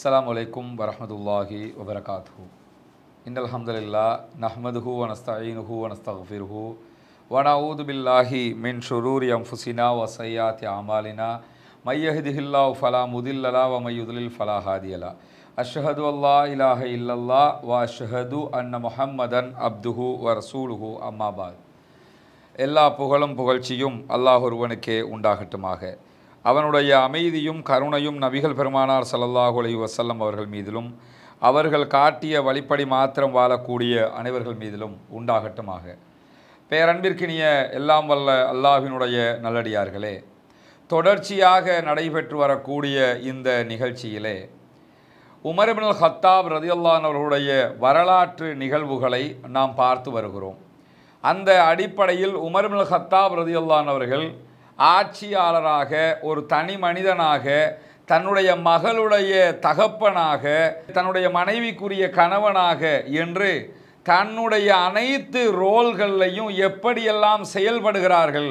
அஸ்லாம் வலைக்கும் வரமதுல்லாஹி வபரகாத்து இன்னல் அஹமதுல்லா நஹமதுஹூ வனஸ்தீனுஹூ வனஸ்தஃபிர்ஹூ வனஊது பில்லாஹி மின் ஷுரூர் அம்ஃபுசினா வசையாத் அமாலினா மையஹிதிஹில்லா ஃபலா முதில்லலா வ மையுதுலில் ஃபலா ஹாதியலா அஷ்ஹது அல்லா இலாஹ இல்லல்லா வ அஷ்ஹது அன்ன முஹம்மதன் அப்துஹு வ ரசூலுஹு அம்மாபாத் எல்லா புகழும் புகழ்ச்சியும் அல்லாஹ் ஒருவனுக்கே உண்டாகட்டுமாக அவனுடைய அமைதியும் கருணையும் நபிகள் பெருமானார் சல்லல்லாஹு அலி வசல்லம் அவர்கள் மீதிலும் அவர்கள் காட்டிய வழிப்படி மாத்திரம் வாழக்கூடிய அனைவர்கள் மீதிலும் உண்டாகட்டுமாக பேரன்பிற்கினிய எல்லாம் வல்ல அல்லாஹினுடைய நல்லடியார்களே தொடர்ச்சியாக நடைபெற்று வரக்கூடிய இந்த நிகழ்ச்சியிலே உமரபின் ஹத்தாப் ரதியுல்லான் அவர்களுடைய வரலாற்று நிகழ்வுகளை நாம் பார்த்து வருகிறோம் அந்த அடிப்படையில் உமர்மில் ஹத்தாப் ரதியுல்லான் அவர்கள் ஆட்சியாளராக ஒரு தனி மனிதனாக தன்னுடைய மகளுடைய தகப்பனாக தன்னுடைய மனைவிக்குரிய கணவனாக என்று தன்னுடைய அனைத்து ரோல்கள்லையும் எப்படியெல்லாம் செயல்படுகிறார்கள்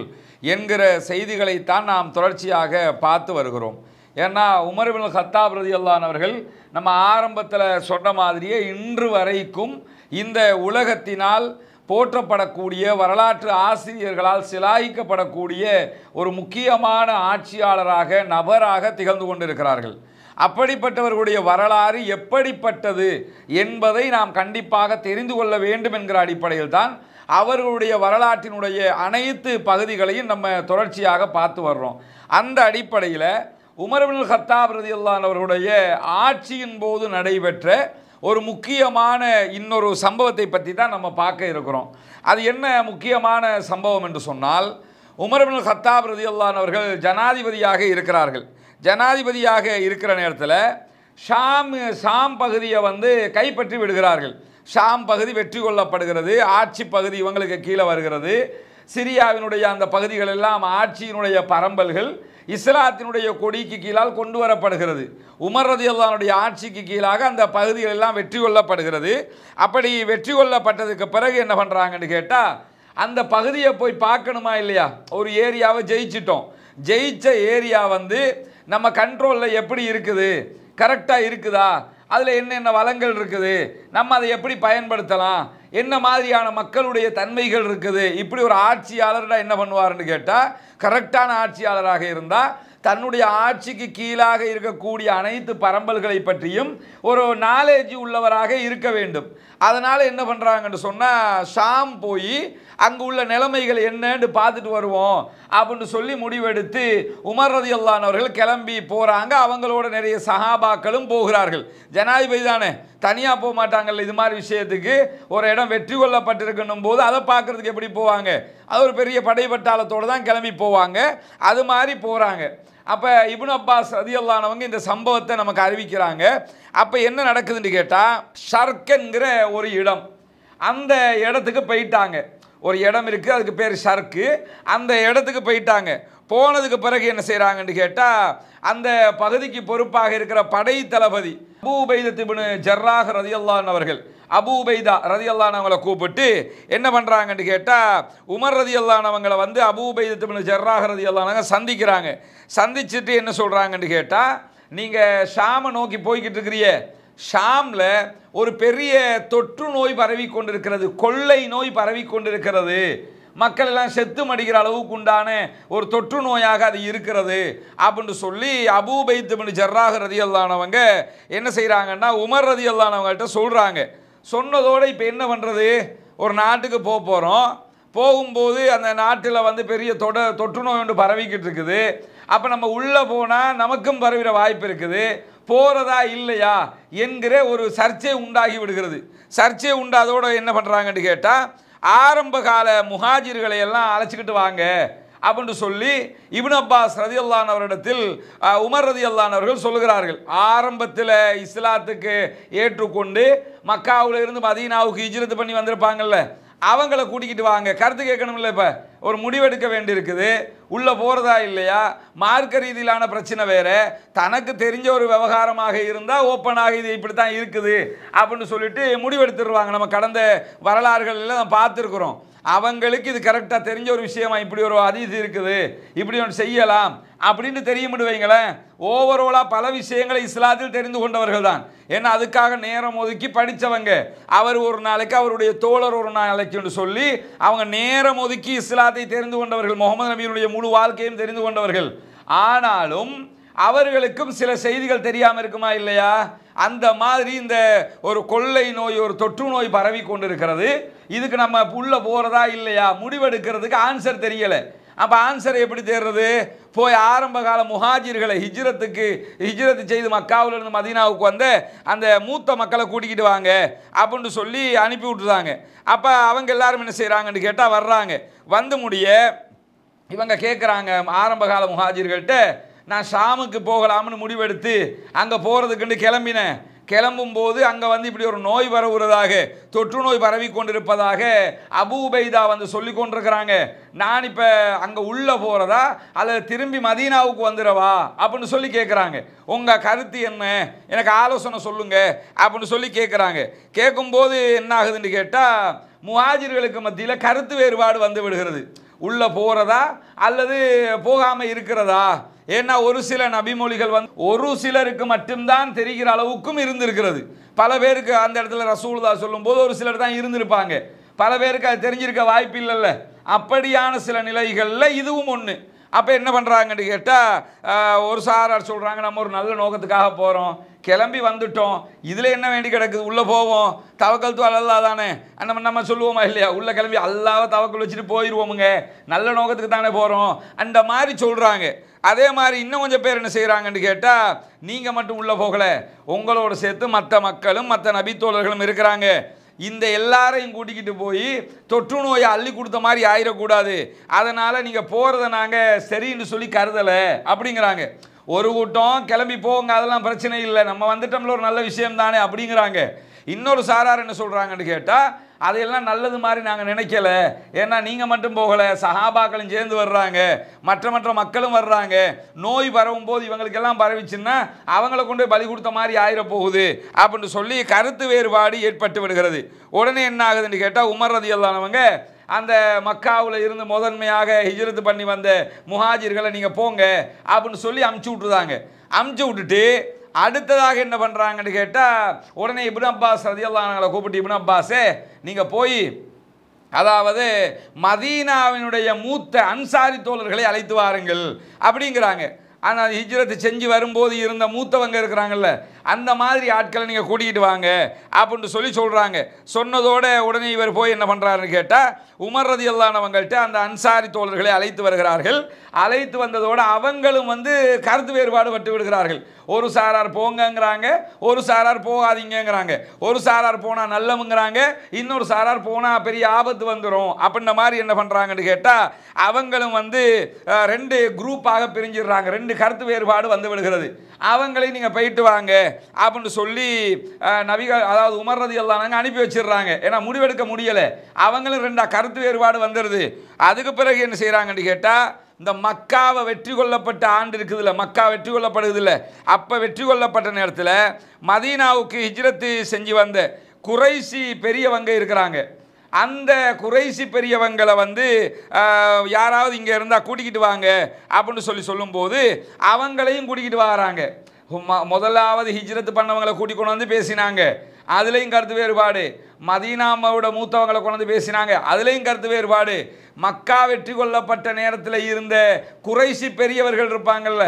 என்கிற செய்திகளைத்தான் நாம் தொடர்ச்சியாக பார்த்து வருகிறோம் ஏன்னா உமர்பின் ஹத்தாப் ரதியுல்லான் அவர்கள் நம்ம ஆரம்பத்தில் சொன்ன மாதிரியே இன்று வரைக்கும் இந்த உலகத்தினால் போற்றப்படக்கூடிய வரலாற்று ஆசிரியர்களால் சிலாகிக்கப்படக்கூடிய ஒரு முக்கியமான ஆட்சியாளராக நபராக திகழ்ந்து கொண்டிருக்கிறார்கள் அப்படிப்பட்டவர்களுடைய வரலாறு எப்படிப்பட்டது என்பதை நாம் கண்டிப்பாக தெரிந்து கொள்ள வேண்டும் என்கிற அடிப்படையில் தான் அவர்களுடைய வரலாற்றினுடைய அனைத்து பகுதிகளையும் நம்ம தொடர்ச்சியாக பார்த்து வர்றோம் அந்த அடிப்படையில் உமர்பின் ஹத்தாப் ரதியுல்லான் அவர்களுடைய ஆட்சியின் போது நடைபெற்ற ஒரு முக்கியமான இன்னொரு சம்பவத்தை பற்றி தான் நம்ம பார்க்க இருக்கிறோம் அது என்ன முக்கியமான சம்பவம் என்று சொன்னால் உமரபின் ஹத்தாப் ரதியுல்லான் அவர்கள் ஜனாதிபதியாக இருக்கிறார்கள் ஜனாதிபதியாக இருக்கிற நேரத்தில் ஷாம் ஷாம் பகுதியை வந்து கைப்பற்றி விடுகிறார்கள் ஷாம் பகுதி வெற்றி கொள்ளப்படுகிறது ஆட்சி பகுதி இவங்களுக்கு கீழே வருகிறது சிரியாவினுடைய அந்த பகுதிகள் எல்லாம் ஆட்சியினுடைய பரம்பல்கள் இஸ்லாத்தினுடைய கொடிக்கு கீழால் கொண்டு வரப்படுகிறது உமர் ரதியுல்லானுடைய ஆட்சிக்கு கீழாக அந்த பகுதிகள் எல்லாம் வெற்றி கொள்ளப்படுகிறது அப்படி வெற்றி கொள்ளப்பட்டதுக்கு பிறகு என்ன பண்ணுறாங்கன்னு கேட்டால் அந்த பகுதியை போய் பார்க்கணுமா இல்லையா ஒரு ஏரியாவை ஜெயிச்சிட்டோம் ஜெயித்த ஏரியா வந்து நம்ம கண்ட்ரோலில் எப்படி இருக்குது கரெக்டாக இருக்குதா அதில் என்னென்ன வளங்கள் இருக்குது நம்ம அதை எப்படி பயன்படுத்தலாம் என்ன மாதிரியான மக்களுடைய தன்மைகள் இருக்குது இப்படி ஒரு ஆட்சியாளர் என்ன பண்ணுவார்னு கேட்டால் கரெக்டான ஆட்சியாளராக இருந்தால் தன்னுடைய ஆட்சிக்கு கீழாக இருக்கக்கூடிய அனைத்து பரம்பல்களை பற்றியும் ஒரு நாலேஜ் உள்ளவராக இருக்க வேண்டும் அதனால் என்ன பண்ணுறாங்கன்னு சொன்னால் ஷாம் போய் அங்கே உள்ள நிலைமைகள் என்னன்னு பார்த்துட்டு வருவோம் அப்படின்னு சொல்லி முடிவெடுத்து உமர் ரதி அல்லானவர்கள் கிளம்பி போகிறாங்க அவங்களோட நிறைய சகாபாக்களும் போகிறார்கள் ஜனாதிபதி தானே தனியாக போக மாட்டாங்கல்ல இது மாதிரி விஷயத்துக்கு ஒரு இடம் வெற்றி கொள்ளப்பட்டிருக்கணும் போது அதை பார்க்குறதுக்கு எப்படி போவாங்க அது ஒரு பெரிய படைப்பட்டாளத்தோடு தான் கிளம்பி போவாங்க அது மாதிரி போகிறாங்க அப்போ இபுன் அப்பாஸ் ரதியல்லானவங்க இந்த சம்பவத்தை நமக்கு அறிவிக்கிறாங்க அப்போ என்ன நடக்குதுன்னு கேட்டால் ஷர்க்கன்கிற ஒரு இடம் அந்த இடத்துக்கு போயிட்டாங்க ஒரு இடம் இருக்குது அதுக்கு பேர் சர்க்கு அந்த இடத்துக்கு போயிட்டாங்க போனதுக்கு பிறகு என்ன செய்கிறாங்கன்னு கேட்டால் அந்த பகுதிக்கு பொறுப்பாக இருக்கிற படை தளபதி அபு உபைத திபுனு ரதி ரதியல்லான் அவர்கள் அபு உபைதா ரதியல்லானவங்களை கூப்பிட்டு என்ன பண்ணுறாங்கன்னு கேட்டால் உமர் அல்லானவங்களை வந்து அபு உபைத திபுனு ரதி ரதியல்லானவங்க சந்திக்கிறாங்க சந்திச்சுட்டு என்ன சொல்கிறாங்கன்னு கேட்டால் நீங்கள் ஷாமை நோக்கி போய்கிட்டு இருக்கிறியே ஷாமில் ஒரு பெரிய தொற்று நோய் பரவி கொண்டிருக்கிறது கொள்ளை நோய் பரவி கொண்டிருக்கிறது மக்கள் எல்லாம் செத்து மடிக்கிற அளவுக்கு உண்டான ஒரு தொற்று நோயாக அது இருக்கிறது அப்படின்னு சொல்லி அபூபைத்து ஜர்ராக ரதி அல்லானவங்க என்ன செய்கிறாங்கன்னா உமர் ரதி அல்லானவங்கள்ட்ட சொல்கிறாங்க சொன்னதோடு இப்போ என்ன பண்ணுறது ஒரு நாட்டுக்கு போக போகிறோம் போகும்போது அந்த நாட்டில் வந்து பெரிய தொட தொற்று நோய் ஒன்று பரவிக்கிட்டு இருக்குது அப்போ நம்ம உள்ளே போனால் நமக்கும் பரவிற வாய்ப்பு இருக்குது போகிறதா இல்லையா என்கிற ஒரு சர்ச்சை உண்டாகி விடுகிறது சர்ச்சை உண்டாதோடு என்ன பண்ணுறாங்கன்னு கேட்டால் ஆரம்ப கால முஹாஜிர்களை எல்லாம் அழைச்சிக்கிட்டு வாங்க அப்படின்னு சொல்லி இபின் அப்பாஸ் ரதி அல்லானவரிடத்தில் உமர் ரதி அல்லானவர்கள் சொல்லுகிறார்கள் ஆரம்பத்தில் இஸ்லாத்துக்கு ஏற்றுக்கொண்டு மக்காவில் இருந்து மதீனாவுக்கு இஜிரத்து பண்ணி வந்திருப்பாங்கல்ல அவங்கள கூட்டிக்கிட்டு வாங்க கருத்து கேட்கணும்ல இப்போ ஒரு முடிவெடுக்க வேண்டியிருக்குது உள்ளே போகிறதா இல்லையா மார்க்க ரீதியிலான பிரச்சனை வேறு தனக்கு தெரிஞ்ச ஒரு விவகாரமாக இருந்தால் ஓப்பனாக இது இப்படி தான் இருக்குது அப்படின்னு சொல்லிட்டு முடிவெடுத்துருவாங்க நம்ம கடந்த வரலாறுகளில் பார்த்துருக்குறோம் அவங்களுக்கு இது கரெக்டாக தெரிஞ்ச ஒரு விஷயமா இப்படி ஒரு அதிதி இருக்குது இப்படி ஒன்று செய்யலாம் அப்படின்னு தெரிய வைங்களேன் ஓவரோலாக பல விஷயங்களை இஸ்லாத்தில் தெரிந்து கொண்டவர்கள் தான் ஏன்னா அதுக்காக நேரம் ஒதுக்கி படித்தவங்க அவர் ஒரு நாளைக்கு அவருடைய தோழர் ஒரு நாளைக்குன்னு சொல்லி அவங்க நேரம் ஒதுக்கி இஸ்லாத்தை தெரிந்து கொண்டவர்கள் முகமது நபியினுடைய முழு வாழ்க்கையும் தெரிந்து கொண்டவர்கள் ஆனாலும் அவர்களுக்கும் சில செய்திகள் தெரியாமல் இருக்குமா இல்லையா அந்த மாதிரி இந்த ஒரு கொள்ளை நோய் ஒரு தொற்று நோய் பரவி கொண்டிருக்கிறது இதுக்கு நம்ம உள்ளே போகிறதா இல்லையா முடிவெடுக்கிறதுக்கு ஆன்சர் தெரியலை அப்போ ஆன்சர் எப்படி தேர்றது போய் ஆரம்ப கால முஹாஜிர்களை ஹிஜ்ரத்துக்கு ஹிஜ்ரத்து செய்து மக்காவிலிருந்து மதீனாவுக்கு வந்து அந்த மூத்த மக்களை கூட்டிக்கிட்டு வாங்க அப்படின்னு சொல்லி அனுப்பி விட்டுறாங்க அப்போ அவங்க எல்லாரும் என்ன செய்கிறாங்கன்னு கேட்டால் வர்றாங்க வந்து முடிய இவங்க கேட்குறாங்க ஆரம்ப கால முஹாஜிர்கள்ட்ட நான் ஷாமுக்கு போகலாம்னு முடிவெடுத்து அங்கே போகிறதுக்குன்னு கிளம்பினேன் கிளம்பும் போது அங்கே வந்து இப்படி ஒரு நோய் வரவுறதாக தொற்று நோய் பரவி கொண்டிருப்பதாக அபூபைதா வந்து சொல்லி கொண்டிருக்கிறாங்க நான் இப்போ அங்கே உள்ளே போகிறதா அல்லது திரும்பி மதீனாவுக்கு வந்துடவா அப்படின்னு சொல்லி கேட்குறாங்க உங்கள் கருத்து என்ன எனக்கு ஆலோசனை சொல்லுங்கள் அப்படின்னு சொல்லி கேட்குறாங்க கேட்கும்போது என்ன ஆகுதுன்னு கேட்டால் முஹாஜிர்களுக்கு மத்தியில் கருத்து வேறுபாடு வந்து விடுகிறது உள்ளே போகிறதா அல்லது போகாமல் இருக்கிறதா ஏன்னா ஒரு சில நபிமொழிகள் வந்து ஒரு சிலருக்கு மட்டும்தான் தெரிகிற அளவுக்கும் இருந்திருக்கிறது பல பேருக்கு அந்த இடத்துல ரசூல்தா சொல்லும்போது ஒரு சிலர் தான் இருந்திருப்பாங்க பல பேருக்கு அது தெரிஞ்சிருக்க வாய்ப்பு இல்லைல்ல அப்படியான சில நிலைகளில் இதுவும் ஒன்று அப்போ என்ன பண்ணுறாங்கன்னு கேட்டால் ஒரு சாரார் சொல்கிறாங்க நம்ம ஒரு நல்ல நோக்கத்துக்காக போகிறோம் கிளம்பி வந்துட்டோம் இதில் என்ன வேண்டி கிடக்குது உள்ளே போவோம் தவக்கல் தூ அல்லா தானே மாதிரி நம்ம சொல்லுவோமா இல்லையா உள்ளே கிளம்பி அல்லாவை தவக்கல் வச்சுட்டு போயிடுவோமுங்க நல்ல நோக்கத்துக்கு தானே போகிறோம் அந்த மாதிரி சொல்கிறாங்க அதே மாதிரி இன்னும் கொஞ்சம் பேர் என்ன செய்கிறாங்கன்னு கேட்டால் நீங்கள் மட்டும் உள்ளே போகலை உங்களோட சேர்த்து மற்ற மக்களும் மற்ற நபித்தோழர்களும் இருக்கிறாங்க இந்த எல்லாரையும் கூட்டிக்கிட்டு போய் தொற்று நோயை அள்ளி கொடுத்த மாதிரி ஆயிடக்கூடாது அதனால் நீங்கள் போகிறத நாங்கள் சரின்னு சொல்லி கருதலை அப்படிங்கிறாங்க ஒரு கூட்டம் கிளம்பி போங்க அதெல்லாம் பிரச்சனை இல்லை நம்ம வந்துட்டோம்ல ஒரு நல்ல விஷயம் தானே அப்படிங்கிறாங்க இன்னொரு சாரார் என்ன சொல்கிறாங்கன்னு கேட்டால் அதையெல்லாம் நல்லது மாதிரி நாங்கள் நினைக்கல ஏன்னா நீங்கள் மட்டும் போகலை சஹாபாக்களும் சேர்ந்து வர்றாங்க மற்ற மற்ற மக்களும் வர்றாங்க நோய் பரவும் போது இவங்களுக்கெல்லாம் பரவிச்சுன்னா அவங்கள கொண்டு போய் பலி கொடுத்த மாதிரி ஆயிட போகுது அப்படின்னு சொல்லி கருத்து வேறுபாடு ஏற்பட்டு விடுகிறது உடனே என்ன ஆகுதுன்னு கேட்டால் உமர் ரதி அந்த மக்காவில் இருந்து முதன்மையாக ஹிஜரத்து பண்ணி வந்த முஹாஜிர்களை நீங்கள் போங்க அப்படின்னு சொல்லி அமுச்சு விட்டுருந்தாங்க அமுச்சு விட்டுட்டு அடுத்ததாக என்ன பண்ணுறாங்கன்னு கேட்டால் உடனே இபின் அப்பாஸ் ரதியல்லானங்களை கூப்பிட்டு இபின் அப்பாஸே நீங்கள் போய் அதாவது மதீனாவினுடைய மூத்த அன்சாரி தோழர்களை அழைத்து வாருங்கள் அப்படிங்கிறாங்க ஆனால் ஹிஜ்ரத்து செஞ்சு வரும்போது இருந்த மூத்தவங்க இருக்கிறாங்கல்ல அந்த மாதிரி ஆட்களை நீங்கள் கூட்டிகிட்டு வாங்க அப்படின்னு சொல்லி சொல்கிறாங்க சொன்னதோட உடனே இவர் போய் என்ன பண்ணுறாருன்னு கேட்டால் உமர் ரதி அல்லானவங்கள்ட்ட அந்த அன்சாரி தோழர்களை அழைத்து வருகிறார்கள் அழைத்து வந்ததோடு அவங்களும் வந்து கருத்து வேறுபாடு பட்டு விடுகிறார்கள் ஒரு சாரார் போங்கங்கிறாங்க ஒரு சாரார் போகாதீங்கிறாங்க ஒரு சாரார் போனால் நல்லவங்கிறாங்க இன்னொரு சாரார் போனால் பெரிய ஆபத்து வந்துடும் அப்படின்ற மாதிரி என்ன பண்ணுறாங்கன்னு கேட்டால் அவங்களும் வந்து ரெண்டு குரூப்பாக பிரிஞ்சிடுறாங்க ரெண்டு கருத்து வேறுபாடு வந்து விடுகிறது அவங்களையும் நீங்கள் போயிட்டு வாங்க அப்படின்னு சொல்லி நபிக அதாவது உமர்றது எல்லாம் அனுப்பி வச்சிடுறாங்க ஏன்னா முடிவெடுக்க முடியலை அவங்களும் ரெண்டா கருத்து வேறுபாடு வந்துடுது அதுக்கு பிறகு என்ன செய்கிறாங்கன்னு கேட்டால் இந்த மக்காவை வெற்றி கொள்ளப்பட்ட ஆண்டு இருக்குதுல்ல மக்கா வெற்றி கொள்ளப்படுதில்ல அப்போ வெற்றி கொள்ளப்பட்ட நேரத்தில் மதீனாவுக்கு ஹிஜ்ரத்து செஞ்சு வந்த குறைசி பெரியவங்க இருக்கிறாங்க அந்த குறைசி பெரியவங்களை வந்து யாராவது இங்கே இருந்தால் கூட்டிக்கிட்டு வாங்க அப்படின்னு சொல்லி சொல்லும்போது அவங்களையும் கூட்டிக்கிட்டு வராங்க முதலாவது ஹிஜ்ரத் பண்ணவங்களை கூட்டிக் கொண்டு வந்து பேசினாங்க அதுலேயும் கருத்து வேறுபாடு மதீனாமாவோட மூத்தவங்களை கொண்டு பேசினாங்க அதுலேயும் கருத்து வேறுபாடு மக்கா வெற்றி கொள்ளப்பட்ட நேரத்தில் இருந்த குறைசி பெரியவர்கள் இருப்பாங்கள்ல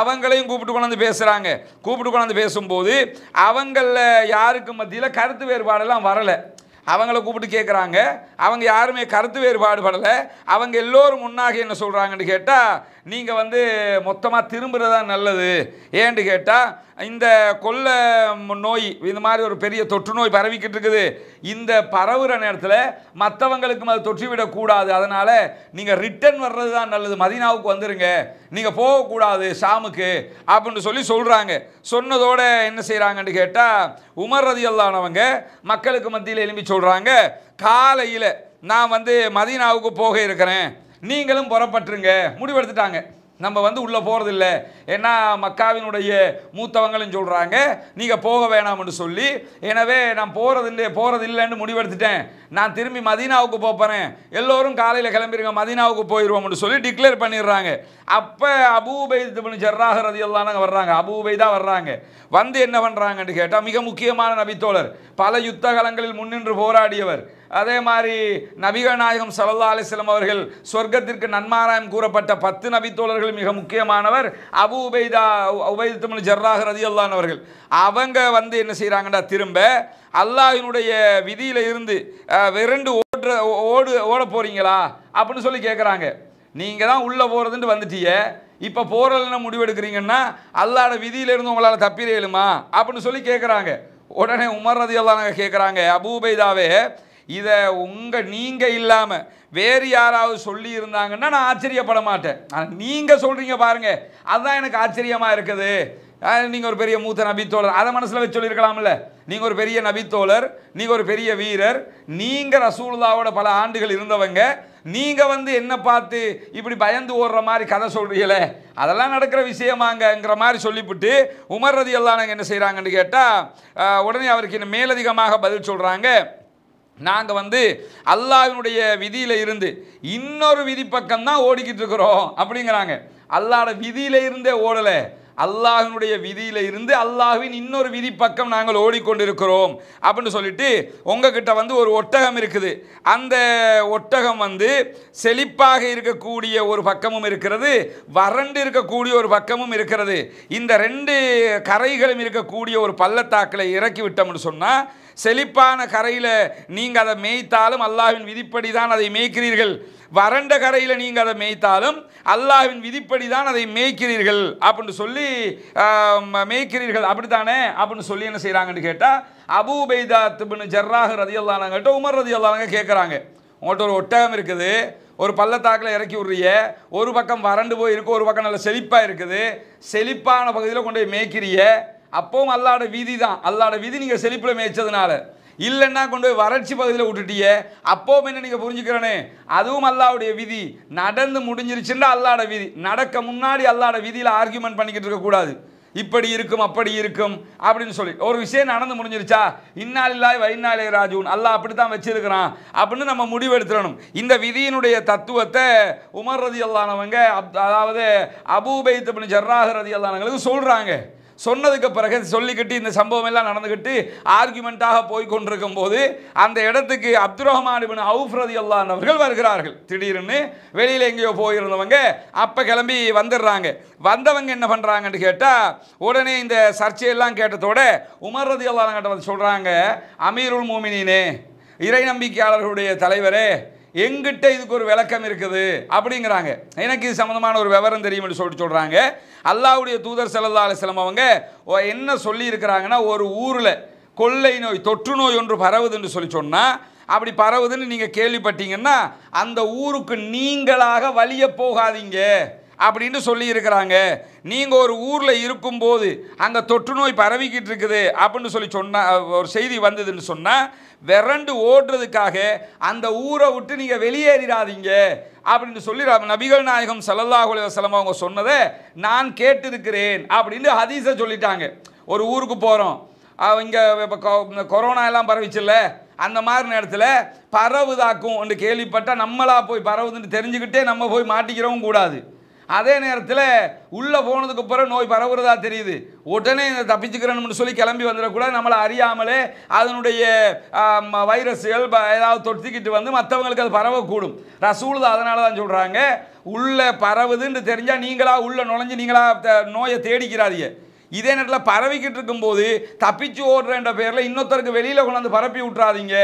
அவங்களையும் கூப்பிட்டு கொண்டு பேசுகிறாங்க கூப்பிட்டு கொண்டு பேசும்போது அவங்களில் யாருக்கு மத்தியில் கருத்து வேறுபாடெல்லாம் வரலை அவங்கள கூப்பிட்டு கேட்குறாங்க அவங்க யாருமே கருத்து வேறுபாடு படலை அவங்க எல்லோரும் முன்னாக என்ன சொல்கிறாங்கன்னு கேட்டால் நீங்கள் வந்து மொத்தமாக திரும்புகிறதா நல்லது ஏன்னு கேட்டால் இந்த கொல்ல நோய் இந்த மாதிரி ஒரு பெரிய தொற்று நோய் பரவிக்கிட்டு இருக்குது இந்த பரவுகிற நேரத்தில் மற்றவங்களுக்கும் அது தொற்றிவிடக்கூடாது அதனால் நீங்கள் ரிட்டன் வர்றது தான் நல்லது மதினாவுக்கு வந்துடுங்க நீங்கள் போகக்கூடாது ஷாமுக்கு அப்படின்னு சொல்லி சொல்கிறாங்க சொன்னதோடு என்ன செய்கிறாங்கன்னு கேட்டால் உமர் ரதியல்லானவங்க மக்களுக்கு மத்தியில் எழுப்பி சொல்கிறாங்க காலையில் நான் வந்து மதினாவுக்கு போக இருக்கிறேன் நீங்களும் புறப்பட்டுருங்க முடிவெடுத்துட்டாங்க நம்ம வந்து உள்ளே போகிறதில்ல ஏன்னா மக்காவினுடைய மூத்தவங்களும் சொல்கிறாங்க நீங்கள் போக வேணாம்னு சொல்லி எனவே நான் போகிறதில்லை போகிறதில்லைன்னு முடிவெடுத்துட்டேன் நான் திரும்பி மதீனாவுக்கு போகிறேன் எல்லோரும் காலையில் கிளம்பிருங்க மதீனாவுக்கு போயிடுவோம்னு சொல்லி டிக்ளேர் பண்ணிடுறாங்க அப்போ அபூபைதுபின் ஜர்ராக ரதியெல்லாம் வர்றாங்க அபூபை தான் வர்றாங்க வந்து என்ன பண்ணுறாங்கன்னு கேட்டால் மிக முக்கியமான நபித்தோழர் பல யுத்த கலங்களில் முன்னின்று போராடியவர் அதே மாதிரி நபிகள் நாயகம் சல்லா அலிஸ்லம் அவர்கள் சொர்க்கத்திற்கு நன்மாராயம் கூறப்பட்ட பத்து நபித்தோழர்கள் மிக முக்கியமானவர் அபு உபைதா தமிழ் ஜர்ராக ரதி அல்லான் அவர்கள் அவங்க வந்து என்ன செய்கிறாங்கன்னா திரும்ப அல்லாஹினுடைய விதியில் இருந்து விரண்டு ஓடுற ஓடு ஓட போகிறீங்களா அப்படின்னு சொல்லி கேட்குறாங்க நீங்கள் தான் உள்ளே போகிறதுன்ட்டு வந்துட்டியே இப்போ போகிறதுன்னு முடிவெடுக்கிறீங்கன்னா அல்லாட விதியிலிருந்து உங்களால் தப்பிட அப்படின்னு சொல்லி கேட்குறாங்க உடனே உமர் ரதி எல்லாம் கேட்குறாங்க அபூபைதாவே இதை உங்கள் நீங்கள் இல்லாமல் வேறு யாராவது சொல்லியிருந்தாங்கன்னா நான் ஆச்சரியப்பட மாட்டேன் ஆனால் நீங்கள் சொல்கிறீங்க பாருங்கள் அதுதான் எனக்கு ஆச்சரியமாக இருக்குது நீங்கள் ஒரு பெரிய மூத்த நபித்தோழர் அதை மனசில் வச்சு சொல்லியிருக்கலாம்ல நீங்கள் ஒரு பெரிய நபித்தோழர் நீங்கள் ஒரு பெரிய வீரர் நீங்கள் ரசூல்தாவோட பல ஆண்டுகள் இருந்தவங்க நீங்கள் வந்து என்ன பார்த்து இப்படி பயந்து ஓடுற மாதிரி கதை சொல்கிறீங்களே அதெல்லாம் நடக்கிற விஷயமாங்கங்கிற மாதிரி சொல்லிவிட்டு உமர் ரதி எல்லாம் என்ன செய்கிறாங்கன்னு கேட்டால் உடனே அவருக்கு இன்னும் மேலதிகமாக பதில் சொல்கிறாங்க நாங்கள் வந்து அல்லாவினுடைய விதியில் இருந்து இன்னொரு விதி பக்கம்தான் ஓடிக்கிட்டு இருக்கிறோம் அப்படிங்கிறாங்க அல்லாட விதியில இருந்தே ஓடலை அல்லாஹினுடைய விதியில் இருந்து அல்லாஹுவின் இன்னொரு விதி பக்கம் நாங்கள் ஓடிக்கொண்டிருக்கிறோம் அப்படின்னு சொல்லிட்டு உங்ககிட்ட வந்து ஒரு ஒட்டகம் இருக்குது அந்த ஒட்டகம் வந்து செழிப்பாக இருக்கக்கூடிய ஒரு பக்கமும் இருக்கிறது வறண்டு இருக்கக்கூடிய ஒரு பக்கமும் இருக்கிறது இந்த ரெண்டு கரைகளும் இருக்கக்கூடிய ஒரு பள்ளத்தாக்களை இறக்கி விட்டோம்னு சொன்னால் செழிப்பான கரையில் நீங்கள் அதை மேய்த்தாலும் அல்லாவின் விதிப்படி தான் அதை மேய்க்கிறீர்கள் வறண்ட கரையில் நீங்கள் அதை மேய்த்தாலும் அல்லாவின் விதிப்படி தான் அதை மேய்க்கிறீர்கள் அப்படின்னு சொல்லி மேய்க்கிறீர்கள் அப்படித்தானே அப்படின்னு சொல்லி என்ன செய்கிறாங்கன்னு கேட்டால் அபூபைதா திபின் ஜர்ராக ரதி உமர் ரதி கேட்குறாங்க உங்கள்கிட்ட ஒரு ஒட்டகம் இருக்குது ஒரு பள்ளத்தாக்கில் இறக்கி விட்றிய ஒரு பக்கம் வறண்டு போய் இருக்கும் ஒரு பக்கம் நல்ல செழிப்பாக இருக்குது செழிப்பான பகுதியில் கொண்டு போய் மேய்க்கிறிய அப்பவும் அல்லாட வீதி தான் அல்லாட வீதி நீங்கள் செழிப்பில் மேய்ச்சதுனால இல்லைன்னா கொண்டு போய் வறட்சி பகுதியில் விட்டுட்டியே அப்போவும் என்ன நீங்கள் புரிஞ்சுக்கிறனே அதுவும் அல்லாவுடைய விதி நடந்து முடிஞ்சிருச்சுன்னா அல்லாட விதி நடக்க முன்னாடி அல்லாட விதியில் ஆர்கியூமெண்ட் பண்ணிக்கிட்டு இருக்கக்கூடாது இப்படி இருக்கும் அப்படி இருக்கும் அப்படின்னு சொல்லி ஒரு விஷயம் நடந்து முடிஞ்சிருச்சா இன்னாலில்லாய் வைநாளே ராஜூன் அல்லாஹ் அப்படி தான் வச்சிருக்கிறான் அப்படின்னு நம்ம முடிவெடுத்துடணும் இந்த விதியினுடைய தத்துவத்தை உமர் ரதி அல்லானவங்க அப் அதாவது அபூபைத் அப்படின்னு ஜர்ராஹ் ரதி அல்லானவங்களுக்கு சொல்கிறாங்க சொன்னதுக்கு பிறகு சொல்லிக்கிட்டு இந்த சம்பவம் எல்லாம் நடந்துக்கிட்டு ஆர்குமெண்ட்டாக போய் கொண்டிருக்கும் போது அந்த இடத்துக்கு அப்துல் ரஹ்மான் அவுஃப்ரதி அல்லான்வர்கள் வருகிறார்கள் திடீர்னு வெளியில் எங்கேயோ போயிருந்தவங்க அப்போ கிளம்பி வந்துடுறாங்க வந்தவங்க என்ன பண்ணுறாங்கன்னு கேட்டால் உடனே இந்த சர்ச்சையெல்லாம் கேட்டதோட உமர் ரதி அல்லான வந்து சொல்கிறாங்க அமீருல் மூமினினே இறை நம்பிக்கையாளர்களுடைய தலைவரே எங்கிட்ட இதுக்கு ஒரு விளக்கம் இருக்குது அப்படிங்கிறாங்க எனக்கு இது சம்மந்தமான ஒரு விவரம் தெரியும்னு சொல்லிட்டு சொல்கிறாங்க அல்லாவுடைய தூதர் செல்லல்லா அலிஸ்லம் அவங்க என்ன சொல்லியிருக்கிறாங்கன்னா ஒரு ஊரில் கொள்ளை நோய் தொற்று நோய் ஒன்று பரவுதுன்னு சொல்லி சொன்னால் அப்படி பரவுதுன்னு நீங்கள் கேள்விப்பட்டீங்கன்னா அந்த ஊருக்கு நீங்களாக வழிய போகாதீங்க அப்படின்னு இருக்கிறாங்க நீங்கள் ஒரு ஊரில் இருக்கும்போது அங்க தொற்று நோய் பரவிக்கிட்டு இருக்குது அப்படின்னு சொல்லி சொன்னால் ஒரு செய்தி வந்ததுன்னு சொன்னால் விரண்டு ஓடுறதுக்காக அந்த ஊரை விட்டு நீங்கள் வெளியேறிடாதீங்க அப்படின்னு சொல்லி நபிகள் நாயகம் சல்லல்லாஹு அலுவலம் அவங்க சொன்னதை நான் கேட்டிருக்கிறேன் அப்படின்னு ஹதீச சொல்லிட்டாங்க ஒரு ஊருக்கு போகிறோம் இங்கே இப்போ கொரோனா எல்லாம் பரவிச்சுல்ல அந்த மாதிரி நேரத்தில் பரவுதாக்கும் என்று கேள்விப்பட்டால் நம்மளாக போய் பரவுதுன்னு தெரிஞ்சுக்கிட்டே நம்ம போய் மாட்டிக்கிறவும் கூடாது அதே நேரத்தில் உள்ளே போனதுக்கு பிறகு நோய் பரவுறதா தெரியுது உடனே இதை தப்பிச்சுக்கிறேன்னு சொல்லி கிளம்பி வந்துடக்கூடாது நம்மளை அறியாமலே அதனுடைய வைரஸுகள் ஏதாவது தொட்டிக்கிட்டு வந்து மற்றவங்களுக்கு அது பரவக்கூடும் ரசூலுது அதனால தான் சொல்கிறாங்க உள்ளே பரவுதுன்னு தெரிஞ்சால் நீங்களாக உள்ளே நுழைஞ்சு நீங்களாக நோயை தேடிக்கிறாதீங்க இதே நேரத்தில் பரவிக்கிட்டு இருக்கும்போது தப்பிச்சு என்ற பேரில் இன்னொருத்தருக்கு வெளியில் கொண்டாந்து பரப்பி விட்றாதீங்க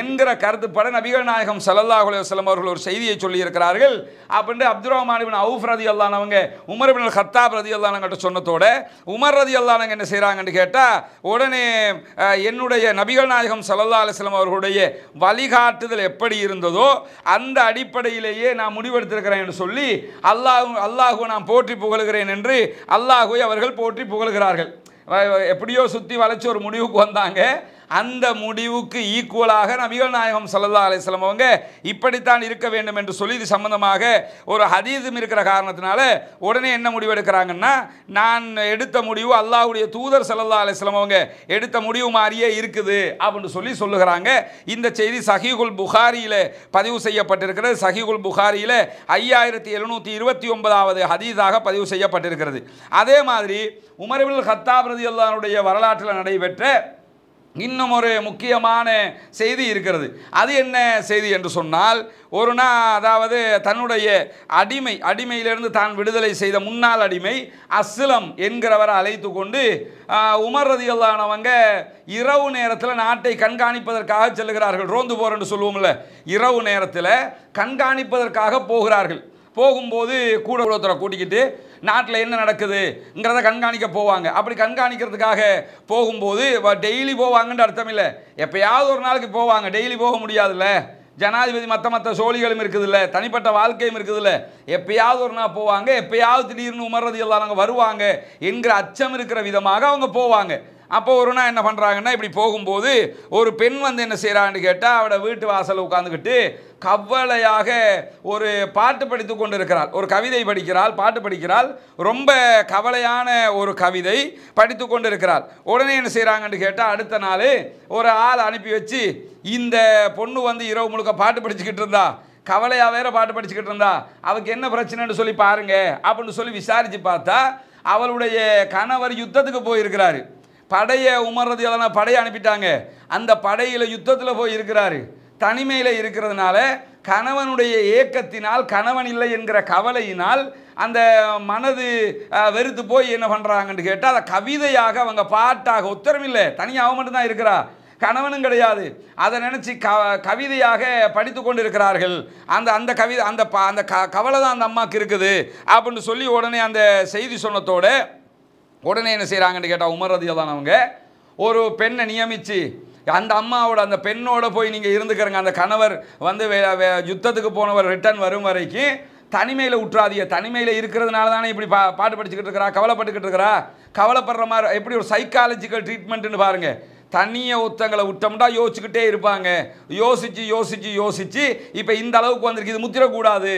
என்கிற கருத்துப்பட நபிகள் நாயகம் சல்லல்லா செல்லம் அவர்கள் ஒரு செய்தியை சொல்லியிருக்கிறார்கள் அப்படின்ட்டு அப்துல் ரஹ்மான் அவுஃப் ரதி அல்லானவங்க உமர் பின் ஹத்தாப் ரதி அல்லானங்கிட்ட சொன்னதோட உமர் ரதி அல்லானங்க என்ன செய்கிறாங்கன்னு கேட்டால் உடனே என்னுடைய நபிகள் நாயகம் சல்லல்லா அலுவலம் அவர்களுடைய வழிகாட்டுதல் எப்படி இருந்ததோ அந்த அடிப்படையிலேயே நான் முடிவெடுத்திருக்கிறேன் என்று சொல்லி அல்லாஹ் அல்லாஹு நான் போற்றி புகழ்கிறேன் என்று அல்லாஹுவை அவர்கள் போற்றி புகழ்கிறேன் கொள்கிறார்கள் எப்படியோ சுற்றி வளைச்சி ஒரு முடிவுக்கு வந்தாங்க அந்த முடிவுக்கு ஈக்குவலாக நபிகள் நாயகம் சல்லா அலிஸ்லாம் அவங்க இப்படித்தான் இருக்க வேண்டும் என்று சொல்லி இது சம்பந்தமாக ஒரு ஹதீதும் இருக்கிற காரணத்தினால உடனே என்ன முடிவு எடுக்கிறாங்கன்னா நான் எடுத்த முடிவு அல்லாஹுடைய தூதர் சல்லா அலிஸ்லாம் அவங்க எடுத்த முடிவு மாதிரியே இருக்குது அப்படின்னு சொல்லி சொல்லுகிறாங்க இந்த செய்தி சஹிகுல் புகாரியில் பதிவு செய்யப்பட்டிருக்கிறது சஹிகுல் புகாரியில் ஐயாயிரத்தி எழுநூற்றி இருபத்தி ஒன்பதாவது ஹதீதாக பதிவு செய்யப்பட்டிருக்கிறது அதே மாதிரி உமர்வில் ஹத்தாபிரதி அல்லாருடைய வரலாற்றில் நடைபெற்ற இன்னும் ஒரு முக்கியமான செய்தி இருக்கிறது அது என்ன செய்தி என்று சொன்னால் ஒரு நாள் அதாவது தன்னுடைய அடிமை அடிமையிலிருந்து தான் விடுதலை செய்த முன்னாள் அடிமை அஸ்லம் என்கிறவரை அழைத்து கொண்டு உமர் ரதியல்லானவங்க இரவு நேரத்தில் நாட்டை கண்காணிப்பதற்காக செல்கிறார்கள் ரோந்து போர் என்று சொல்லுவோம்ல இரவு நேரத்தில் கண்காணிப்பதற்காக போகிறார்கள் போகும்போது கூட ஒருத்தரை கூட்டிக்கிட்டு நாட்டில் என்ன நடக்குதுங்கிறத கண்காணிக்க போவாங்க அப்படி கண்காணிக்கிறதுக்காக போகும்போது டெய்லி போவாங்கன்ற அர்த்தம் இல்லை எப்போயாவது ஒரு நாளுக்கு போவாங்க டெய்லி போக முடியாதுல்ல ஜனாதிபதி மற்ற மற்ற சோழிகளும் இருக்குதுல்ல தனிப்பட்ட வாழ்க்கையும் இருக்குதுல்ல எப்பயாவது ஒரு நாள் போவாங்க எப்பயாவது திடீர்னு உமர்றது எல்லாரும் வருவாங்க என்கிற அச்சம் இருக்கிற விதமாக அவங்க போவாங்க அப்போ ஒரு நாள் என்ன பண்ணுறாங்கன்னா இப்படி போகும்போது ஒரு பெண் வந்து என்ன செய்கிறான்னு கேட்டால் அவட வீட்டு வாசலில் உட்காந்துக்கிட்டு கவலையாக ஒரு பாட்டு படித்து கொண்டிருக்கிறாள் ஒரு கவிதை படிக்கிறாள் பாட்டு படிக்கிறாள் ரொம்ப கவலையான ஒரு கவிதை படித்து கொண்டிருக்கிறாள் உடனே என்ன செய்கிறாங்கன்னு கேட்டால் அடுத்த நாள் ஒரு ஆள் அனுப்பி வச்சு இந்த பொண்ணு வந்து இரவு முழுக்க பாட்டு படிச்சுக்கிட்டு இருந்தா கவலையாக வேற பாட்டு படிச்சுக்கிட்டு இருந்தா அவளுக்கு என்ன பிரச்சனைன்னு சொல்லி பாருங்க அப்படின்னு சொல்லி விசாரித்து பார்த்தா அவளுடைய கணவர் யுத்தத்துக்கு போயிருக்கிறாரு படையை உமர்றது எதனா படையை அனுப்பிட்டாங்க அந்த படையில் யுத்தத்தில் போய் இருக்கிறாரு தனிமையில் இருக்கிறதுனால கணவனுடைய ஏக்கத்தினால் கணவன் இல்லை என்கிற கவலையினால் அந்த மனது வெறுத்து போய் என்ன பண்ணுறாங்கன்னு கேட்டால் அதை கவிதையாக அவங்க பாட்டாக உத்தரவில்லை தனியாக மட்டும்தான் இருக்கிறா கணவனும் கிடையாது அதை நினச்சி க கவிதையாக படித்து கொண்டு இருக்கிறார்கள் அந்த அந்த கவிதை அந்த ப அந்த க கவலை தான் அந்த அம்மாவுக்கு இருக்குது அப்படின்னு சொல்லி உடனே அந்த செய்தி சொன்னத்தோடு உடனே என்ன செய்கிறாங்கன்னு கேட்டால் உமர் ரதியதான் அவங்க ஒரு பெண்ணை நியமித்து அந்த அம்மாவோட அந்த பெண்ணோட போய் நீங்கள் இருந்துக்கிறங்க அந்த கணவர் வந்து யுத்தத்துக்கு போனவர் ரிட்டர்ன் வரும் வரைக்கும் தனிமையில் விட்டுறாதிய தனிமையில் இருக்கிறதுனால தானே இப்படி பா பாட்டு படிச்சுக்கிட்டு இருக்கிறா கவலைப்பட்டுக்கிட்டு இருக்கிறா கவலைப்படுற மாதிரி எப்படி ஒரு சைக்காலஜிக்கல் ட்ரீட்மெண்ட்டுன்னு பாருங்கள் தனியை ஒருத்தங்களை விட்டோம்டா யோசிச்சுக்கிட்டே இருப்பாங்க யோசித்து யோசித்து யோசித்து இப்போ இந்த அளவுக்கு வந்திருக்கு இது முத்திரக்கூடாது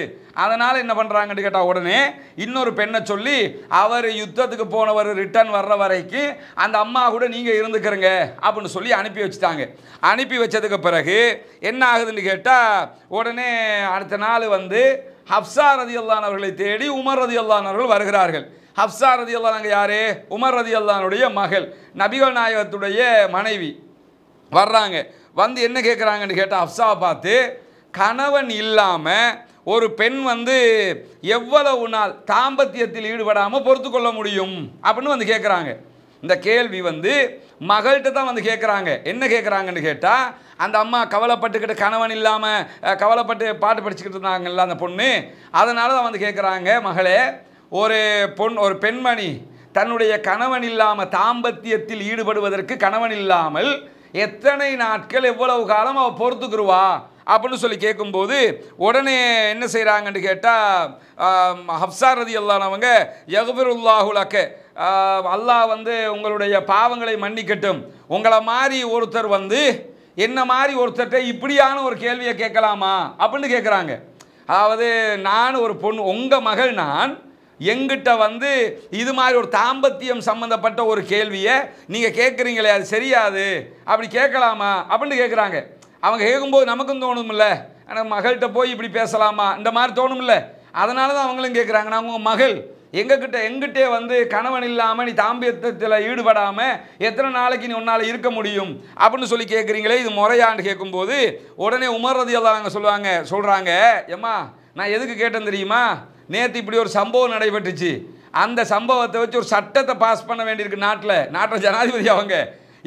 அதனால் என்ன பண்ணுறாங்கன்னு கேட்டால் உடனே இன்னொரு பெண்ணை சொல்லி அவர் யுத்தத்துக்கு போனவர் ரிட்டர்ன் வர்ற வரைக்கும் அந்த அம்மா கூட நீங்கள் இருந்துக்கிறங்க அப்படின்னு சொல்லி அனுப்பி வச்சுட்டாங்க அனுப்பி வச்சதுக்கு பிறகு என்ன ஆகுதுன்னு கேட்டால் உடனே அடுத்த நாள் வந்து ஹப்சா ரதி அல்லான் அவர்களை தேடி உமர் ரதி அல்லான் அவர்கள் வருகிறார்கள் ஹப்சா ரதி அல்லான் அங்கே யாரே உமர் ரதி அல்லானுடைய மகள் நபிகள் நாயகத்துடைய மனைவி வர்றாங்க வந்து என்ன கேட்குறாங்கன்னு கேட்டால் ஹப்சாவை பார்த்து கணவன் இல்லாமல் ஒரு பெண் வந்து எவ்வளவு நாள் தாம்பத்தியத்தில் ஈடுபடாமல் பொறுத்து கொள்ள முடியும் அப்படின்னு வந்து கேட்குறாங்க இந்த கேள்வி வந்து மகள்கிட்ட தான் வந்து கேட்குறாங்க என்ன கேட்குறாங்கன்னு கேட்டால் அந்த அம்மா கவலைப்பட்டுக்கிட்டு கணவன் இல்லாமல் கவலைப்பட்டு பாட்டு படிச்சுக்கிட்டு இருந்தாங்கல்ல அந்த பொண்ணு அதனால தான் வந்து கேட்குறாங்க மகளே ஒரு பொன் ஒரு பெண்மணி தன்னுடைய கணவன் இல்லாமல் தாம்பத்தியத்தில் ஈடுபடுவதற்கு கணவன் இல்லாமல் எத்தனை நாட்கள் எவ்வளவு காலம் அவள் பொறுத்துக்குருவா அப்படின்னு சொல்லி கேட்கும்போது உடனே என்ன செய்கிறாங்கன்னு கேட்டால் ஹப்சார் ரதி அல்லானவங்க யகுபிருல்லாஹுலக்க அல்லாஹ் வந்து உங்களுடைய பாவங்களை மன்னிக்கட்டும் உங்களை மாதிரி ஒருத்தர் வந்து என்ன மாதிரி ஒருத்தர்கிட்ட இப்படியான ஒரு கேள்வியை கேட்கலாமா அப்படின்னு கேட்குறாங்க அதாவது நான் ஒரு பொண்ணு உங்கள் மகள் நான் எங்கிட்ட வந்து இது மாதிரி ஒரு தாம்பத்தியம் சம்மந்தப்பட்ட ஒரு கேள்வியை நீங்கள் கேட்குறீங்களே அது சரியாது அப்படி கேட்கலாமா அப்படின்னு கேட்குறாங்க அவங்க கேட்கும்போது நமக்கும் தோணும்ல ஆனால் மகள்கிட்ட போய் இப்படி பேசலாமா இந்த மாதிரி தோணும்ல அதனால தான் அவங்களும் கேட்குறாங்க நான் உங்கள் மகள் எங்ககிட்ட எங்கிட்டே வந்து கணவன் இல்லாமல் நீ தாம்பியத்தில் ஈடுபடாமல் எத்தனை நாளைக்கு நீ உன்னால் இருக்க முடியும் அப்படின்னு சொல்லி கேட்குறீங்களே இது முறையான்னு கேட்கும்போது உடனே உமர்றது அவங்க சொல்லுவாங்க சொல்கிறாங்க ஏம்மா நான் எதுக்கு கேட்டேன் தெரியுமா நேற்று இப்படி ஒரு சம்பவம் நடைபெற்றுச்சு அந்த சம்பவத்தை வச்சு ஒரு சட்டத்தை பாஸ் பண்ண வேண்டியிருக்கு நாட்டில் நாட்டில் ஜனாதிபதி அவங்க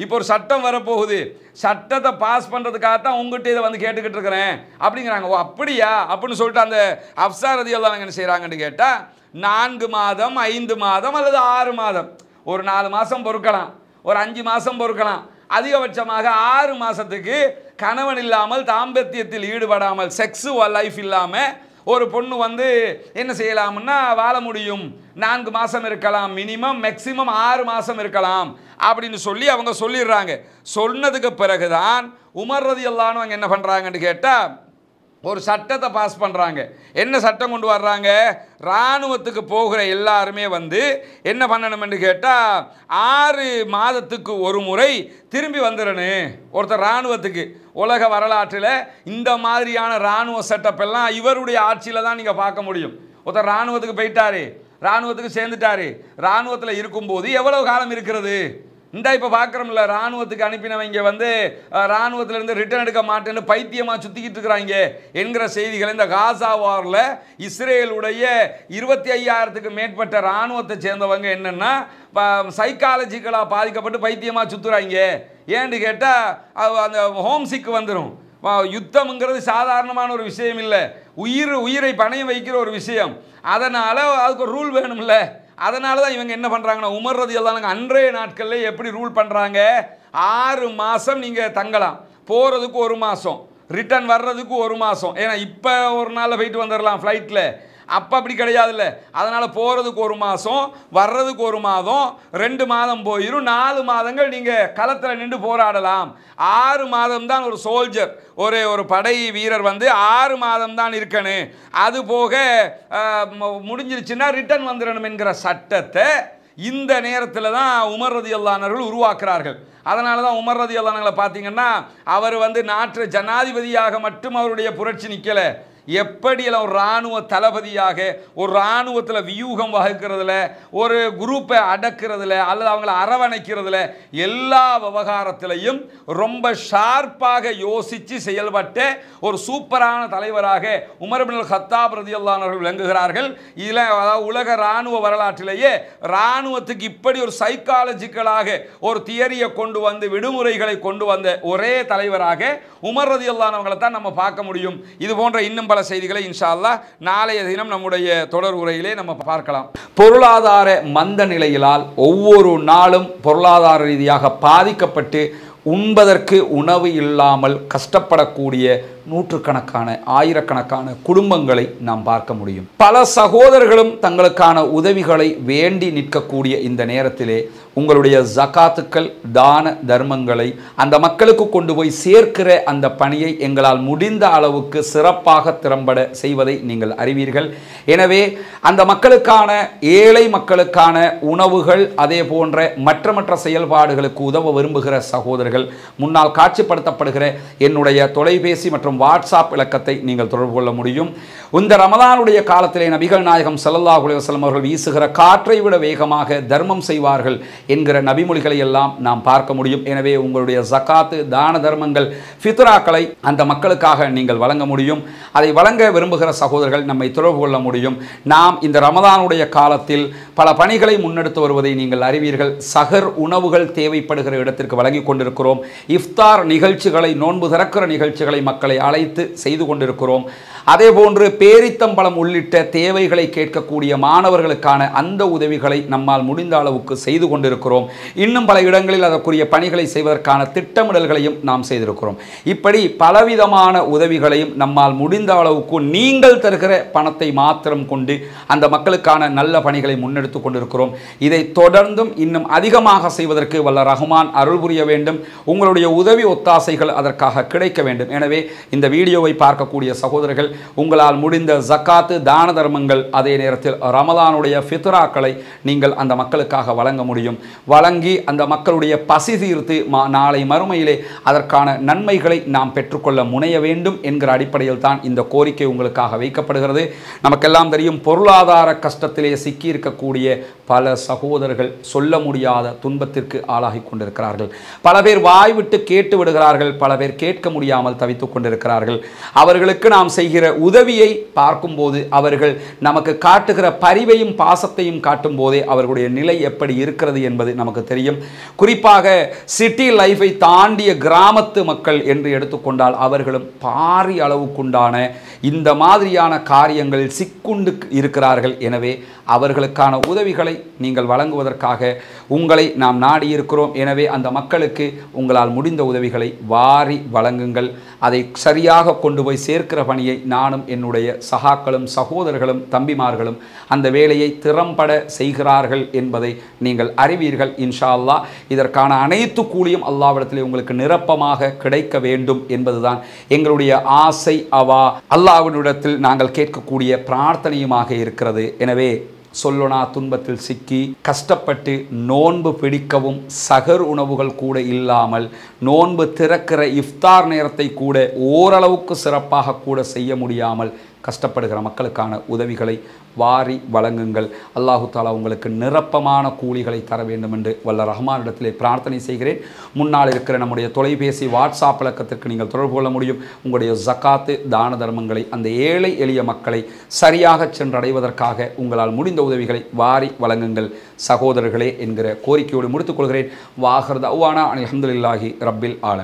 இப்போ ஒரு சட்டம் வரப்போகுது சட்டத்தை பாஸ் பண்ணுறதுக்காக தான் உங்ககிட்ட இதை வந்து கேட்டுக்கிட்டு இருக்கிறேன் அப்படிங்கிறாங்க ஓ அப்படியா அப்படின்னு சொல்லிட்டு அந்த அஃப்சாரதியெல்லாம் என்ன செய்கிறாங்கன்னு கேட்டால் நான்கு மாதம் ஐந்து மாதம் அல்லது ஆறு மாதம் ஒரு நாலு மாதம் பொறுக்கலாம் ஒரு அஞ்சு மாதம் பொறுக்கலாம் அதிகபட்சமாக ஆறு மாதத்துக்கு கணவன் இல்லாமல் தாம்பத்தியத்தில் ஈடுபடாமல் செக்ஸு லைஃப் இல்லாமல் ஒரு பொண்ணு வந்து என்ன செய்யலாம்னா வாழ முடியும் நான்கு மாதம் இருக்கலாம் மினிமம் மேக்சிமம் ஆறு மாதம் இருக்கலாம் அப்படின்னு சொல்லி அவங்க சொல்லிடுறாங்க சொன்னதுக்கு பிறகு தான் உமர் ரதி அவங்க என்ன பண்ணுறாங்கன்னு கேட்டால் ஒரு சட்டத்தை பாஸ் பண்ணுறாங்க என்ன சட்டம் கொண்டு வர்றாங்க இராணுவத்துக்கு போகிற எல்லாருமே வந்து என்ன பண்ணணும்னு கேட்டால் ஆறு மாதத்துக்கு ஒரு முறை திரும்பி வந்துடணும் ஒருத்தர் இராணுவத்துக்கு உலக வரலாற்றில் இந்த மாதிரியான இராணுவ செட்டப்பெல்லாம் இவருடைய ஆட்சியில் தான் நீங்கள் பார்க்க முடியும் ஒருத்தர் இராணுவத்துக்கு போயிட்டாரு இராணுவத்துக்கு சேர்ந்துட்டாரு இராணுவத்தில் இருக்கும்போது எவ்வளோ காலம் இருக்கிறது இந்த இப்போ பார்க்குறோம்ல இராணுவத்துக்கு அனுப்பினவங்க வந்து இராணுவத்திலேருந்து ரிட்டர்ன் எடுக்க மாட்டேன்னு பைத்தியமாக சுற்றிக்கிட்டு இருக்கிறாங்க என்கிற செய்திகள் இந்த காசா வாரில் இஸ்ரேலுடைய இருபத்தி ஐயாயிரத்துக்கு மேற்பட்ட இராணுவத்தை சேர்ந்தவங்க என்னென்னா சைக்காலஜிக்கலாக பாதிக்கப்பட்டு பைத்தியமாக சுற்றுறாங்க ஏன்னு கேட்டால் அந்த ஹோம் சிக் வந்துடும் யுத்தம்ங்கிறது சாதாரணமான ஒரு விஷயம் இல்லை உயிர் உயிரை பணையம் வைக்கிற ஒரு விஷயம் அதனால் அதுக்கு ஒரு ரூல் வேணும்ல அதனால தான் இவங்க என்ன பண்ணுறாங்கன்னா உமர் ரதி அல்லாங்க அன்றைய நாட்களில் எப்படி ரூல் பண்ணுறாங்க ஆறு மாதம் நீங்கள் தங்கலாம் போகிறதுக்கு ஒரு மாதம் ரிட்டர்ன் வர்றதுக்கு ஒரு மாதம் ஏன்னா இப்போ ஒரு நாளில் போயிட்டு வந்துடலாம் ஃப்ளைட்டில் அப்போ அப்படி கிடையாதுல்ல அதனால் போகிறதுக்கு ஒரு மாதம் வர்றதுக்கு ஒரு மாதம் ரெண்டு மாதம் போயிடும் நாலு மாதங்கள் நீங்கள் களத்தில் நின்று போராடலாம் ஆறு மாதம் தான் ஒரு சோல்ஜர் ஒரு ஒரு படை வீரர் வந்து ஆறு மாதம் தான் இருக்கணும் அது போக முடிஞ்சிருச்சுன்னா ரிட்டர்ன் வந்துடணும் என்கிற சட்டத்தை இந்த நேரத்தில் தான் உமர் ரதி அல்லானர்கள் உருவாக்குறார்கள் அதனால தான் உமர் ரதி அல்லானங்களை பார்த்தீங்கன்னா அவர் வந்து நாட்டு ஜனாதிபதியாக மட்டும் அவருடைய புரட்சி நிற்கலை எப்படியெல்லாம் ஒரு இராணுவ தளபதியாக ஒரு இராணுவத்தில் வியூகம் வகுக்கிறதுல ஒரு குரூப்பை அடக்கிறதுல அல்லது அவங்களை அரவணைக்கிறதுல எல்லா விவகாரத்திலையும் ரொம்ப ஷார்ப்பாக யோசித்து செயல்பட்டு ஒரு சூப்பரான தலைவராக உமர்பின் ஹத்தாப் பிரதியல்லானவர்கள் விளங்குகிறார்கள் இதில் அதாவது உலக இராணுவ வரலாற்றிலேயே இராணுவத்துக்கு இப்படி ஒரு சைக்காலஜிக்கலாக ஒரு தியரியை கொண்டு வந்து விடுமுறைகளை கொண்டு வந்த ஒரே தலைவராக உமர் ரதியல்லானவங்களை தான் நம்ம பார்க்க முடியும் இது போன்ற இன்னும் பல செய்திகளை இன்ஷால்லா நாளைய தினம் நம்முடைய தொடர் உரையிலே நம்ம பார்க்கலாம் பொருளாதார மந்த நிலையிலால் ஒவ்வொரு நாளும் பொருளாதார ரீதியாக பாதிக்கப்பட்டு உண்பதற்கு உணவு இல்லாமல் கஷ்டப்படக்கூடிய நூற்றுக்கணக்கான ஆயிரக்கணக்கான குடும்பங்களை நாம் பார்க்க முடியும் பல சகோதரர்களும் தங்களுக்கான உதவிகளை வேண்டி நிற்கக்கூடிய இந்த நேரத்திலே உங்களுடைய ஜகாத்துக்கள் தான தர்மங்களை அந்த மக்களுக்கு கொண்டு போய் சேர்க்கிற அந்த பணியை எங்களால் முடிந்த அளவுக்கு சிறப்பாக திறம்பட செய்வதை நீங்கள் அறிவீர்கள் எனவே அந்த மக்களுக்கான ஏழை மக்களுக்கான உணவுகள் அதே போன்ற மற்ற மற்ற செயல்பாடுகளுக்கு உதவ விரும்புகிற சகோதரர்கள் முன்னால் காட்சிப்படுத்தப்படுகிற என்னுடைய தொலைபேசி மற்றும் மற்றும் வாட்ஸ்அப் இலக்கத்தை நீங்கள் தொடர்பு கொள்ள முடியும் இந்த ரமதானுடைய காலத்திலே நபிகள் நாயகம் சல்லல்லா வசலம் அவர்கள் வீசுகிற காற்றை விட வேகமாக தர்மம் செய்வார்கள் என்கிற நபிமொழிகளை எல்லாம் நாம் பார்க்க முடியும் எனவே உங்களுடைய ஜக்காத்து தான தர்மங்கள் ஃபித்ராக்களை அந்த மக்களுக்காக நீங்கள் வழங்க முடியும் அதை வழங்க விரும்புகிற சகோதரர்கள் நம்மை தொடர்பு கொள்ள முடியும் நாம் இந்த ரமதானுடைய காலத்தில் பல பணிகளை முன்னெடுத்து வருவதை நீங்கள் அறிவீர்கள் சகர் உணவுகள் தேவைப்படுகிற இடத்திற்கு வழங்கி கொண்டிருக்கிறோம் இஃப்தார் நிகழ்ச்சிகளை நோன்பு திறக்கிற நிகழ்ச்சிகளை மக்களை அழைத்து செய்து கொண்டிருக்கிறோம் அதே போன்று பேரித்தம்பழம் உள்ளிட்ட தேவைகளை கேட்கக்கூடிய மாணவர்களுக்கான அந்த உதவிகளை நம்மால் முடிந்த அளவுக்கு செய்து கொண்டிருக்கிறோம் இன்னும் பல இடங்களில் அதற்குரிய பணிகளை செய்வதற்கான திட்டமிடல்களையும் நாம் செய்திருக்கிறோம் இப்படி பலவிதமான உதவிகளையும் நம்மால் முடிந்த அளவுக்கு நீங்கள் தருகிற பணத்தை மாத்திரம் கொண்டு அந்த மக்களுக்கான நல்ல பணிகளை முன்னெடுத்து கொண்டிருக்கிறோம் இதை தொடர்ந்தும் இன்னும் அதிகமாக செய்வதற்கு வல்ல ரஹ்மான் அருள் புரிய வேண்டும் உங்களுடைய உதவி ஒத்தாசைகள் அதற்காக கிடைக்க வேண்டும் எனவே இந்த வீடியோவை பார்க்கக்கூடிய சகோதரர்கள் உங்களால் முடிந்த ஜக்காத்து தான தர்மங்கள் அதே நேரத்தில் ரமதானுடைய ஃபித்ராக்களை நீங்கள் அந்த மக்களுக்காக வழங்க முடியும் வழங்கி அந்த மக்களுடைய பசி தீர்த்து நாளை மறுமையிலே அதற்கான நன்மைகளை நாம் பெற்றுக்கொள்ள முனைய வேண்டும் என்கிற அடிப்படையில் தான் இந்த கோரிக்கை உங்களுக்காக வைக்கப்படுகிறது நமக்கெல்லாம் தெரியும் பொருளாதார கஷ்டத்திலே சிக்கியிருக்கக்கூடிய பல சகோதரர்கள் சொல்ல முடியாத துன்பத்திற்கு ஆளாகி கொண்டிருக்கிறார்கள் பல பேர் வாய்விட்டு கேட்டு விடுகிறார்கள் பல பேர் கேட்க முடியாமல் தவித்துக் கொண்டிருக்கிறார்கள் அவர்களுக்கு நாம் செய்கிற செய்கிற உதவியை பார்க்கும்போது அவர்கள் நமக்கு காட்டுகிற பரிவையும் பாசத்தையும் காட்டும் போதே அவர்களுடைய நிலை எப்படி இருக்கிறது என்பது நமக்கு தெரியும் குறிப்பாக சிட்டி லைஃபை தாண்டிய கிராமத்து மக்கள் என்று எடுத்துக்கொண்டால் அவர்களும் பாரி அளவுக்குண்டான இந்த மாதிரியான காரியங்களில் சிக்குண்டு இருக்கிறார்கள் எனவே அவர்களுக்கான உதவிகளை நீங்கள் வழங்குவதற்காக உங்களை நாம் நாடியிருக்கிறோம் எனவே அந்த மக்களுக்கு உங்களால் முடிந்த உதவிகளை வாரி வழங்குங்கள் அதை சரியாக கொண்டு போய் சேர்க்கிற பணியை நானும் என்னுடைய சகாக்களும் சகோதரர்களும் தம்பிமார்களும் அந்த வேலையை திறம்பட செய்கிறார்கள் என்பதை நீங்கள் அறிவீர்கள் இன்ஷா அல்லா இதற்கான அனைத்து கூலியும் அல்லாவிடத்திலே உங்களுக்கு நிரப்பமாக கிடைக்க வேண்டும் என்பதுதான் எங்களுடைய ஆசை அவா அல்லாவினிடத்தில் நாங்கள் கேட்கக்கூடிய பிரார்த்தனையுமாக இருக்கிறது எனவே சொல்லுனா துன்பத்தில் சிக்கி கஷ்டப்பட்டு நோன்பு பிடிக்கவும் சகர் உணவுகள் கூட இல்லாமல் நோன்பு திறக்கிற இஃப்தார் நேரத்தை கூட ஓரளவுக்கு சிறப்பாக கூட செய்ய முடியாமல் கஷ்டப்படுகிற மக்களுக்கான உதவிகளை வாரி வழங்குங்கள் அல்லாஹு தாலா உங்களுக்கு நிரப்பமான கூலிகளை தர வேண்டும் என்று வல்ல ரஹ்மானிடத்திலே பிரார்த்தனை செய்கிறேன் முன்னால் இருக்கிற நம்முடைய தொலைபேசி வாட்ஸ்அப் பழக்கத்திற்கு நீங்கள் தொடர்பு கொள்ள முடியும் உங்களுடைய ஜக்காத்து தான தர்மங்களை அந்த ஏழை எளிய மக்களை சரியாக சென்றடைவதற்காக உங்களால் முடிந்த உதவிகளை வாரி வழங்குங்கள் சகோதரர்களே என்கிற கோரிக்கையோடு முடித்துக்கொள்கிறேன் வாகர்த தவானா அலி அஹமதுல்லாஹி ரப்பில் ஆலம்